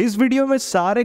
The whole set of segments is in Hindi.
इस वीडियो में सारे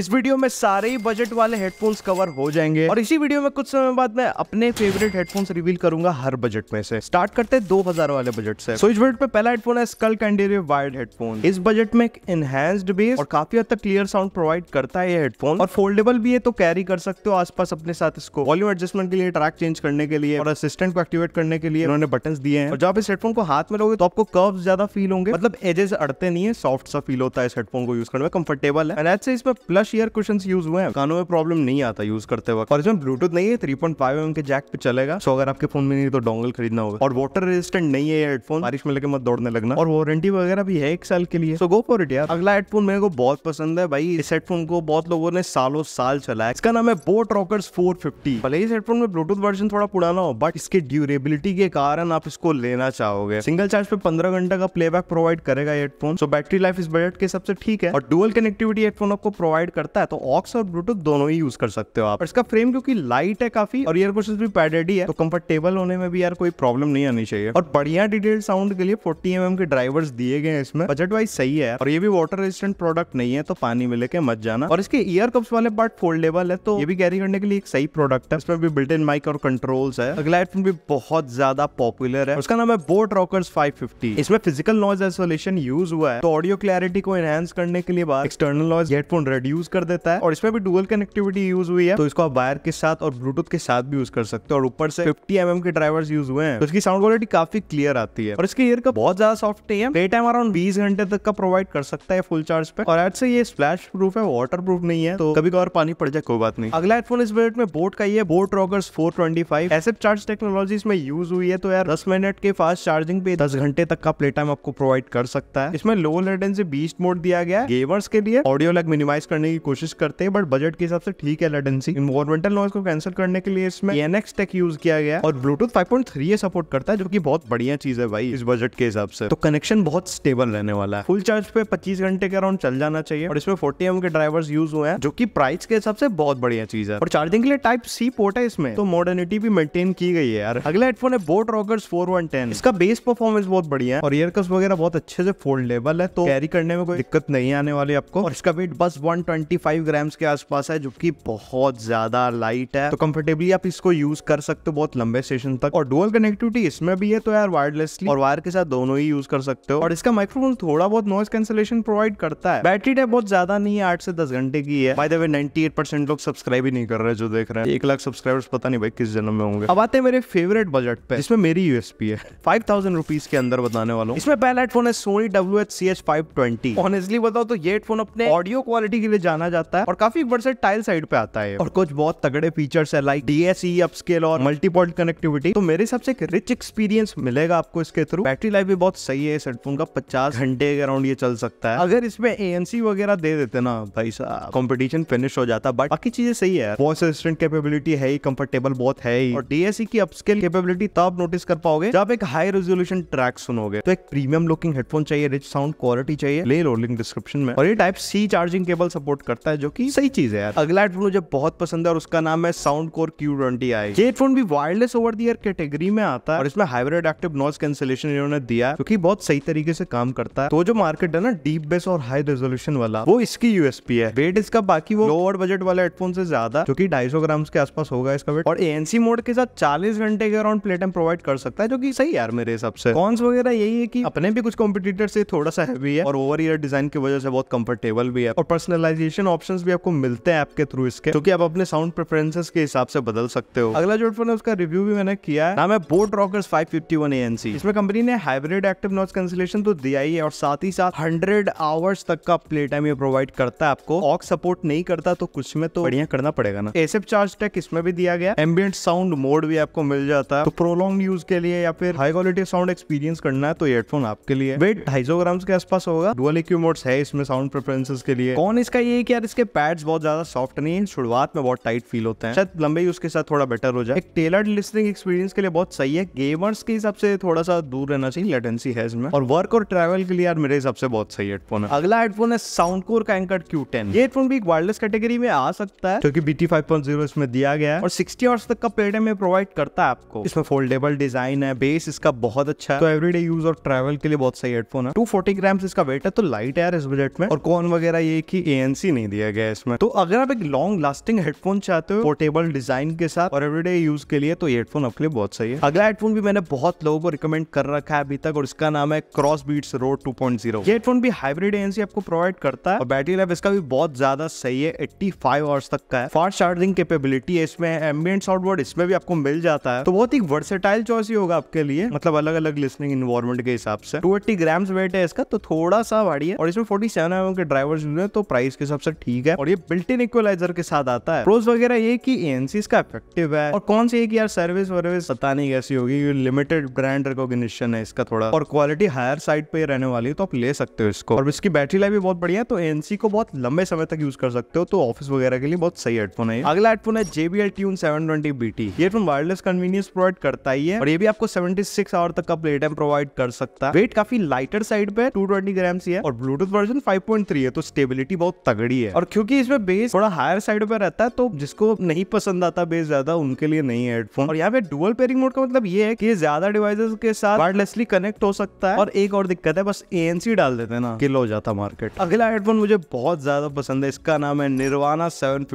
इस वीडियो में सारे ही बजट वाले हेडफोन्स कवर हो जाएंगे और इसी वीडियो में कुछ समय बाद मैं अपने फेवरेट हेडफोन्स रिवील करूंगा हर बजट में से स्टार्ट करते हैं 2000 वाले बजट से सो so, इस बजट में पहला हेडफोन है स्कल कैंडेरियो वायर्ड हेडफोन इस बजट में एक इनहेंस्ड बेस और काफी हद तक क्लियर साउंड प्रोवाइड करता है ये हेडफोन और फोल्डेबल भी है तो कैरी कर सकते हो आसपास अपने साथ इसको वॉल्यूम एडजस्टमेंट के लिए ट्रैक चेंज करने के लिए और असिस्टेंट को एक्टिवेट करने के लिए उन्होंने बटन दिए हैं और जब इस हेडफोन को हाथ में लोगे तो आपको कर्व ज्यादा फील होंगे मतलब एजेस अड़ते नहीं है सॉफ्ट सा फील होता है इस हेडफोन को यूज करने में कंफर्टेबल है एंड ऐसे इसमें प्लस ईयर क्वेश्चन यूज हुए हैं कानों में प्रॉब्लम नहीं आता यूज करते वक्त और इसमें ब्लूटूथ नहीं है थ्री पॉइंट फाइव के जैक पे चलेगा सो अगर आपके फोन में नहीं तो डोंगल खरीदना होगा और वाटर रेजिस्टेंट नहीं है हेडफोन बारिश में लेकर मत दौड़ने लगना और वारंटी वगैरह भी है एक साल के लिए सो गो फॉर इट यार अगला हेडफोन मेरे को बहुत पसंद है भाई इस हेडफोन को बहुत लोगों ने सालों साल चलाया इसका नाम है बोट रॉकर्स फोर फिफ्टी भले इस हेडफोन में ब्लूटूथ वर्जन थोड़ा पुराना हो बट इसके ड्यूरेबिलिटी के कारण आप इसको लेना चाहोगे सिंगल चार्ज पे पंद्रह घंटे का प्लेबैक प्रोवाइड करेगा हेडफोन सो बैटरी लाइफ इस बजट के सबसे ठीक ठीक है और डुअल कनेक्टिविटी हेडफोन आपको प्रोवाइड करता है तो ऑक्स और ब्लूटूथ दोनों ही यूज कर सकते हो आप इसका फ्रेम क्योंकि लाइट है काफी और ईयर कुशेस भी पैडेड ही है तो कंफर्टेबल होने में भी यार कोई प्रॉब्लम नहीं आनी चाहिए और बढ़िया डिटेल साउंड के लिए फोर्टी एम mm के ड्राइवर्स दिए गए हैं इसमें बजट वाइज सही है और ये भी वाटर रेजिस्टेंट प्रोडक्ट नहीं है तो पानी में लेके मत जाना और इसके ईयर कप्स वाले पार्ट फोल्डेबल है तो ये भी कैरी करने के लिए एक सही प्रोडक्ट है इसमें भी बिल्ट इन माइक और कंट्रोल है अगला हेडफोन भी बहुत ज्यादा पॉपुलर है उसका नाम है बोट रॉकर्स फाइव इसमें फिजिकल नॉइज आइसोलेशन यूज हुआ है तो ऑडियो क्लैरिटी को एनहेंस कर करने के लिए बाहर एक्सटर्नल नॉइज हेडफोन यूज कर देता है और इसमें भी डुअल कनेक्टिविटी यूज हुई है तो इसको आप वायर के साथ और ब्लूटूथ के साथ भी यूज कर सकते हो और ऊपर से फिफ्टी एम के ड्राइवर्स यूज हुए हैं तो इसकी साउंड क्वालिटी काफी क्लियर आती है और इसके ईयर का बहुत ज्यादा सॉफ्ट है डे टाइम अराउंड बीस घंटे तक का प्रोवाइड कर सकता है फुल चार्ज पे और ऐसे ये स्प्लैश प्रूफ है वाटर प्रूफ नहीं है तो कभी कभार पानी पड़ जाए कोई बात नहीं अगला हेडफोन इस बजट में बोट का ही है boAt Rockerz four twenty charge technology इसमें यूज हुई है तो यार दस मिनट के फास्ट चार्जिंग पे दस घंटे तक का प्ले टाइम आपको प्रोवाइड कर सकता है इसमें लो लेटेंसी बीस्ट मोड दिया गया है गेमर्स के लिए ऑडियो लैग मिनिमाइज करने की कोशिश करते हैं बट बजट के हिसाब से ठीक है लेटेंसी इन्वायरमेंटल नॉइज को कैंसिल करने के लिए इसमें एनएक्स टेक यूज किया गया और Bluetooth five point three support करता है जो की बहुत बढ़िया चीज है भाई इस बजट के हिसाब से तो कनेक्शन बहुत स्टेबल रहने वाला है फुल चार्ज पे पच्चीस घंटे के अराउंड चल जाना चाहिए और इसमें फोर्टी एम के ड्राइवर्स यूज हुए हैं जो की प्राइस के हिसाब से बहुत बढ़िया चीज है और चार्जिंग के लिए टाइप सी पोर्ट है इसमें तो मॉडर्निटी भी मेंटेन की गई है यार अगला हेडफोन है boAt Rockerz four one ten इसका बेस परफॉर्मेंस बहुत बढ़िया है और ईयरकस वगैरह बहुत अच्छे से फोल्डेबल है तो कैरी करने में कोई दिक्कत नहीं नहीं आने वाले आपको और इसका वेट बस 125 ग्राम्स के आसपास है जो कि बहुत ज्यादा लाइट है तो कंफर्टेबली आप इसको यूज कर सकते हो बहुत लंबे सेशन तक और डुअल कनेक्टिविटी इसमें भी है तो यार वायरलेसली और वायर के साथ दोनों ही यूज कर सकते हो और इसका माइक्रोफोन थोड़ा बहुत नॉइस कैंसिलेशन प्रोवाइड करता है बैटरी टाइप बहुत ज्यादा नहीं है आठ से दस घंटे की है बाय द वे 98 लोग सब्सक्राइब ही नहीं कर रहे जो देख रहे हैं एक लाख सब्सक्राइबर्स पता नहीं भाई किस जन्म में होंगे अब आते हैं मेरे फेवरेट बजट पे इसमें मेरी यूएसपी है फाइव थाउजेंड के अंदर बताने वालों इसमें पहला हेडफोन है Sony W H C H five twenty honestly बताऊँ तो ये हेडफोन अपने ऑडियो क्वालिटी के लिए जाना जाता है और काफी टाइल साइड पे आता है और कुछ बहुत तगड़े फीचर्स है लाइक डीएसई अपस्केल और मल्टीपॉइंट कनेक्टिविटी तो मेरे हिसाब से एक रिच एक्सपीरियंस मिलेगा आपको इसके थ्रू बैटरी लाइफ भी बहुत सही है इस हेडफोन का पचास घंटे के अराउंड ये चल सकता है अगर इसमें एएनसी वगैरह दे देते ना भाई साहब कॉम्पिटिशन फिनिश हो जाता बट बाकी चीजें सही है वॉइस असिस्टेंट कैपेबिलिटी है ही कंफर्टेबल बहुत है ही और डीएसई e की अपस्केल कैपेबिलिटी तब नोटिस कर पाओगे जब एक हाई रेजोल्यूशन ट्रैक सुनोगे तो एक प्रीमियम लुकिंग हेडफोन चाहिए रिच साउंड क्वालिटी चाहिए ले लो लिंक डिस्क्रिप्शन डिस्क्रिप्शन में और ये type C charging cable support करता है जो की सही चीज है यार अगला हेडफोन मुझे बहुत पसंद है और उसका नाम है Soundcore Q twenty I ये हेडफोन भी वायरलेस ओवर दी कैटेगरी में आता है और इसमें हाइब्रिड एक्टिव नॉइज कैंसिलेशन इन्होंने दिया क्योंकि बहुत सही तरीके से काम करता है तो जो मार्केट है ना डीप बेस और हाई रेजोल्यूशन वाला वो इसकी यूएसपी है वेट इसका बाकी वो लोअर बजट वाले हेडफोन से ज्यादा जो की ढाई ग्राम के आसपास होगा इसका वेट और एएनसी मोड के साथ चालीस घंटे के अराउंड प्ले टाइम प्रोवाइड कर सकता है जो की सही यार मेरे हिसाब से कॉन्स वगैरह यही है की अपने भी कुछ कॉम्पिटिटर से थोड़ा सा हैवी है और ओवर ईयर डिजाइन की वजह से बहुत कंफर्टेबल भी है और पर्सनलाइजेशन ऑप्शंस भी आपको मिलते हैं ऐप के थ्रू इसके क्योंकि आप अपने साउंड प्रेफरेंसेस के हिसाब से बदल सकते हो अगला जो फोन है उसका रिव्यू भी मैंने किया है नाम है boAt Rockerz five fifty one ANC इसमें कंपनी ने हाइब्रिड एक्टिव नॉइस कैंसिलेशन तो दिया ही है और साथ ही साथ हंड्रेड आवर्स तक का प्ले टाइम ये प्रोवाइड करता है आपको ऑक सपोर्ट नहीं करता तो कुछ में तो बढ़िया करना पड़ेगा ना एसएफ चार्ज टेक इसमें भी दिया गया एम्बियंट साउंड मोड भी आपको मिल जाता है तो प्रोलॉन्ग यूज के लिए या फिर हाई क्वालिटी साउंड एक्सपीरियंस करना है तो हेडफोन आपके लिए वेट ढाई सौ ग्राम के आसपास होगा डुअल इक्यू मोड्स है है इसमें साउंड प्रेफरेंसेस के लिए कौन इसका ये कि यार इसके पैड्स बहुत ज्यादा सॉफ्ट नहीं है शुरुआत में बहुत टाइट फील होते हैं शायद लंबे यूज के साथ थोड़ा बेटर हो जाए एक टेलर्ड लिस्निंग एक्सपीरियंस के लिए बहुत सही है गेमर्स के हिसाब से थोड़ा सा दूर रहना चाहिए लेटेंसी है इसमें और वर्क और ट्रेवल के लिए यार मेरे हिसाब से बहुत सही हेडफोन है अगला हेडफोन है साउंड कोर का एंकर क्यू टेन ये हेडफोन भी एक वायरलेस कैटेगरी में आ सकता है क्योंकि बीटी फाइव इसमें दिया गया है और सिक्सटी आवर्स तक का पेड में प्रोवाइड करता है आपको इसमें फोल्डेबल डिजाइन है बेस इसका बहुत अच्छा है तो एवरीडे यूज और ट्रैवल के लिए बहुत सही हेडफोन है टू फोर्टी ग्राम्स इसका वेट है तो लाइट एयर इस बजट में और कौन वगैरह ये की ए नहीं दिया गया इसमें तो अगर आप एक लॉन्ग लास्टिंग हेडफोन चाहते हो पोर्टेबल डिजाइन के साथ और एवरीडे यूज के लिए तो ये हेडफोन आपके लिए बहुत सही है अगला हेडफोन भी मैंने बहुत लोगों को रिकमेंड कर रखा है अभी तक और इसका नाम है Crossbeats road two point zero headphone भी हाइब्रिड एएनसी आपको प्रोवाइड करता है और बैटरी लाइफ इसका भी बहुत ज्यादा सही है एट्टी फाइव आवर्स तक का है फास्ट चार्जिंग केपेबिलिटी है इसमें एम्बियंट साउंडवर्ड इसमें भी आपको मिल जाता है तो बहुत ही वर्सेटाइल चॉइस ही होगा आपके लिए मतलब अलग अलग लिस्निंग इन्वायरमेंट के हिसाब से टू एट्टी ग्राम्स वेट है इसका तो थोड़ा सा भारी है और इसमें फोर्टी सेवन एम के ड्राइवर्स यूज हैं तो प्राइस के हिसाब से ठीक है और ये बिल्ट इन इक्वलाइजर के साथ आता है प्रोज वगैरह ये की एएनसी का इफेक्टिव है और कौन सी एक यार सर्विस वर्विस पता नहीं कैसी होगी लिमिटेड ब्रांड रिकॉग्निशन है इसका थोड़ा और क्वालिटी हायर साइड पे रहने वाली है तो आप ले सकते हो इसको और इसकी बैटरी लाइफ भी बहुत बढ़िया है तो एएनसी को बहुत लंबे समय तक यूज कर सकते हो तो ऑफिस वगैरह के लिए बहुत सही हेडफोन है अगला हेडफोन है JBL Tune seven twenty BT ये फोन वायरलेस कन्वीनियंस प्रोवाइड करता ही है और ये भी आपको सेवेंटी सिक्स आवर तक का प्ले टाइम प्रोवाइड कर सकता है वेट काफी लाइटर साइड पे टू ट्वेंटी ग्राम्स है और ब्लूटूथ वर्जन वर्जन 5.3 है तो स्टेबिलिटी बहुत तगड़ी है और क्योंकि इसमें बेस थोड़ा हायर साइड पर रहता है तो जिसको नहीं पसंद आता बेस ज्यादा उनके लिए नहीं है हेडफोन और यहाँ पे डुअल पेयरिंग मोड का मतलब ये है कि ज्यादा डिवाइसेस के साथ वायरलेसली कनेक्ट हो सकता है और एक और दिक्कत है बस एएनसी डाल देते ना किल हो जाता मार्केट अगला हेडफोन मुझे बहुत ज्यादा पसंद है इसका नाम है निर्वाना सेवन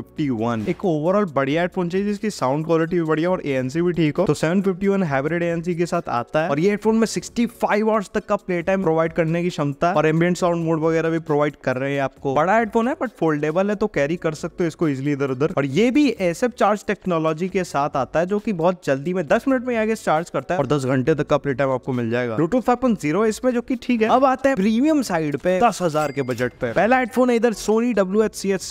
एक ओवरऑल बढ़िया हेडफोन चाहिए जिसकी साउंड क्वालिटी भी बढ़िया और एएनसी भी ठीक हो तो 751 हाइब्रिड एएनसी के साथ आता है और ये हेडफोन में सिक्सटी फाइव आवर्स तक का प्ले टाइम प्रोवाइड करने की क्षमता और एम्बियंट साउंड मोड वगैरह वगैरह भी प्रोवाइड कर रहे हैं आपको बड़ा हेडफोन है बट फोल्डेबल है तो कैरी कर सकते हो इसको इजिली इधर उधर और ये भी एस चार्ज टेक्नोलॉजी के साथ आता है जो की बहुत जल्दी में दस मिनट में आगे चार्ज करता है और दस घंटे तक का प्ले टाइम आपको मिल जाएगा ब्लूटूथ फाइव जीरो इसमें जो की ठीक है अब आता है प्रीमियम साइड पे दस के बजट पे पहला हेडफोन है इधर Sony W H C H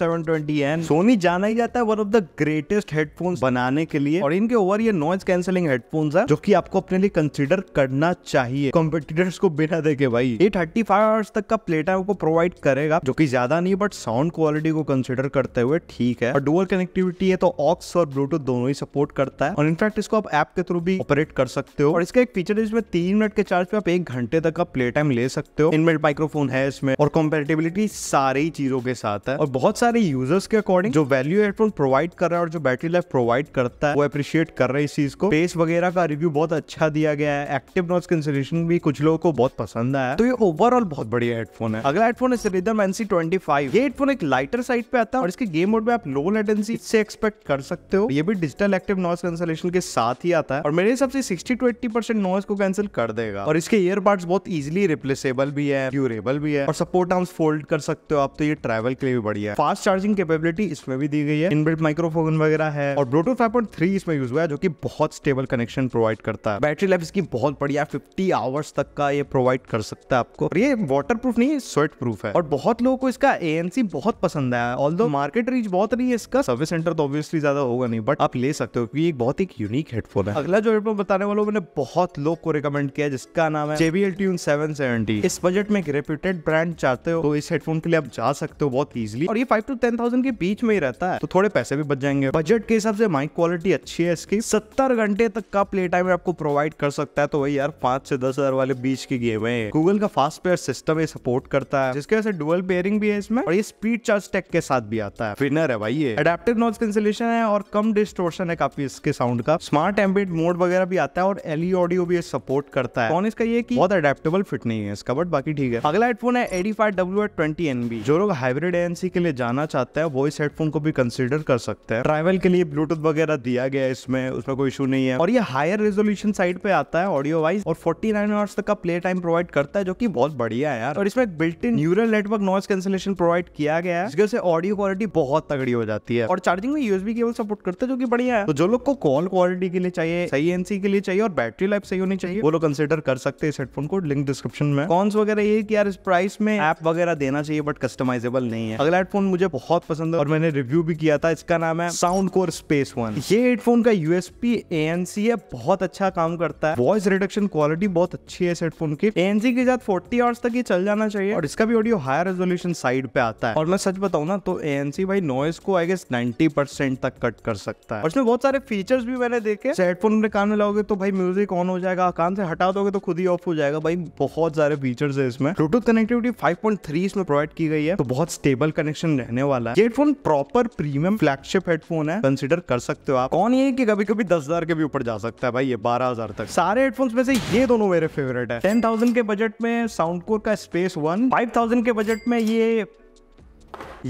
Sony जाना ही जाता है one of the greatest headphone बनाने के लिए और इनके ओवर ये नॉइज कैंसिलिंग हेडफोन है जो कि आपको अपने लिए कंसिडर करना चाहिए कॉम्पिटिटर्स को बिना देखे भाई ये थर्टी फाइव आवर्स तक का प्ले टाइम आपको प्रोवाइड करेगा जो कि ज्यादा नहीं बट साउंड क्वालिटी को कंसिडर करते हुए ठीक है और डुअल कनेक्टिविटी है तो ऑक्स और ब्लूटूथ दोनों ही सपोर्ट करता है और इनफैक्ट इसको आप ऐप के थ्रू भी ऑपरेट कर सकते हो और इसका एक फीचर है इसमें तीन मिनट के चार्ज पे आप एक घंटे तक का प्ले टाइम ले सकते हो इनबिल्ट माइक्रोफोन है इसमें और कॉम्पेटेबिलिटी सारी चीजों के साथ है और बहुत सारे यूजर्स के अकॉर्डिंग जो वैल्यू हेडफोन प्रोवाइड कर रहा है और जो बैटरी लाइफ प्रोवाइड करता है वो अप्रिशिएट कर रहे हैं इस चीज को स्पेस वगैरह का रिव्यू बहुत अच्छा दिया गया है एक्टिव नॉइज कैंसिलेशन भी कुछ लोगों को बहुत पसंद आया तो ये ओवरऑल बहुत बढ़िया हेडफोन है अगला headphone is Rhythm NC twenty five ये हेडफोन एक लाइटर साइड पे आता है और इसके गेम मोड में आप लो लेटेंसी से एक्सपेक्ट कर सकते हो ये भी डिजिटल एक्टिव नॉइस कैंसलेशन के साथ ही आता है और मेरे हिसाब से sixty two eighty percent noise को कैंसिल कर देगा और इसके ईयर बहुत इजिली रिप्लेसेबल भी है ड्यूरेबल भी है और सपोर्ट आर्म्स फोल्ड कर सकते हो आप तो ये ट्रेवल के लिए भी बढ़िया है फास्ट चार्जिंग केपेबिलिटी इसमें भी दी गई है इनबिल्ट माइक्रोफोन वगैरह है और ब्लूटूथ फाइव पॉइंट थ्री इसमें यूज हुआ है जो की बहुत स्टेबल कनेक्शन प्रोवाइड करता है बैटरी लाइफ इसकी बहुत बढ़िया फिफ्टी आवर्स तक का ये प्रोवाइड कर सकता है आपको और ये वाटर प्रूफ नहीं है स्वेट बुलेट प्रूफ है और बहुत लोगों को इसका ए बहुत पसंद आया ऑल दो मार्केट रीच बहुत नहीं है इसका सर्विस सेंटर तो ऑब्वियसली ज्यादा होगा नहीं बट आप ले सकते हो क्योंकि एक बहुत ही यूनिक हेडफोन है अगला जो हेडफोन बताने वालों मैंने बहुत लोग को रिकमेंड किया जिसका नाम है JBL Tune 770 इस बजट में एक रेप्यूटेड ब्रांड चाहते हो तो इस हेडफोन के लिए आप जा सकते हो बहुत इजिली और ये फाइव टू टेन थाउजेंड के बीच में ही रहता है तो थोड़े पैसे भी बच जाएंगे बजट के हिसाब से माइक क्वालिटी अच्छी है इसकी सत्तर घंटे तक का प्ले टाइम आपको प्रोवाइड कर सकता है तो वही यार पांच से दस हजार वाले बीच की गेम है गूगल का फास्ट पेयर सिस्टम सपोर्ट करता है आता है जिसके वजह से डुअल पेयरिंग भी है इसमें और ये स्पीड चार्ज टेक के साथ भी आता है फिनर है भाई ये अडेप्टिव नॉइज कैंसिलेशन है और कम डिस्टोर्शन है काफी इसके साउंड का स्मार्ट एम्बिट मोड वगैरह भी आता है और एलई ऑडियो e भी सपोर्ट करता है कौन इसका ये की बहुत अडेप्टेबल फिट नहीं है इसका बट बाकी ठीक है अगला हेडफोन है AD five W eight twenty NB जो लोग हाइब्रिड एएनसी के लिए जाना चाहते हैं वॉइस हेडफोन को भी कंसिडर कर सकते हैं ट्रैवल के लिए ब्लूटूथ वगैरह दिया गया है इसमें उसमें कोई इशू नहीं है और ये हायर रेजोल्यूशन साइड पे आता है ऑडियो वाइज और फोर्टी नाइन आवर्स तक का प्ले टाइम प्रोवाइड करता है जो की बहुत बढ़िया है यार और इसमें built neural network noise cancellation provide किया गया है जिससे ऑडियो क्वालिटी बहुत तगड़ी हो जाती है और चार्जिंग में यूएसबी केबल सपोर्ट करते जो की बढ़िया है तो जो लोग को कॉल क्वालिटी के लिए चाहिए सही एनसी के लिए चाहिए और बैटरी लाइफ सही होनी चाहिए वो लोग कंसिडर कर सकते हैं इस हेडफोन को लिंक डिस्क्रिप्शन में कॉन्स वगैरह ये यार इस प्राइस में ऐप वगैरह देना चाहिए बट कस्टमाइजेबल नहीं है अगला हेडफोन मुझे बहुत पसंद है और मैंने रिव्यू भी किया था इसका नाम है साउंड कोर स्पेस वन ये हेडफोन का यूएसपी एएनसी है बहुत अच्छा काम करता है वॉइस रिडक्शन क्वालिटी बहुत अच्छी है इस हेडफोन की एएनसी के साथ फोर्टी आवर्स तक ये चल जाना चाहिए और इसका इसका भी ऑडियो हायर रेजोल्यूशन साइड पे आता है और मैं सच बताऊ ना तो एएनसी भाई नॉइस को आई गेस 90 परसेंट तक कट कर सकता है और इसमें बहुत सारे फीचर्स भी मैंने देखे हेडफोन अपने कान में लाओगे तो भाई म्यूजिक ऑन हो जाएगा कान से हटा दोगे तो खुद ही ऑफ हो जाएगा भाई बहुत सारे फीचर्स है इसमें ब्लूटूथ कनेक्टिविटी 5.3 इसमें प्रोवाइड की गई है तो बहुत स्टेबल कनेक्शन रहने वाला है headphone proper premium flagship headphone है कंसिडर कर सकते हो आप कौन ये कि कभी कभी दस के भी ऊपर जा सकता है भाई ये बारह तक सारे हेडफोन में से ये दोनों मेरे फेवरेट है टेन के बजट में साउंड कोर का स्पेस वन फाइव थाउजेंड के बजट में ये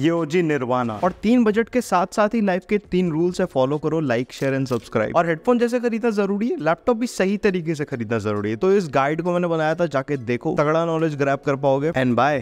योजी निर्वाणा और तीन बजट के साथ साथ ही लाइफ के तीन रूल्स है फॉलो करो लाइक शेयर एंड सब्सक्राइब और हेडफोन जैसे खरीदना जरूरी है लैपटॉप भी सही तरीके से खरीदना जरूरी है तो इस गाइड को मैंने बनाया था जाके देखो तगड़ा नॉलेज ग्रैप कर पाओगे एंड बाय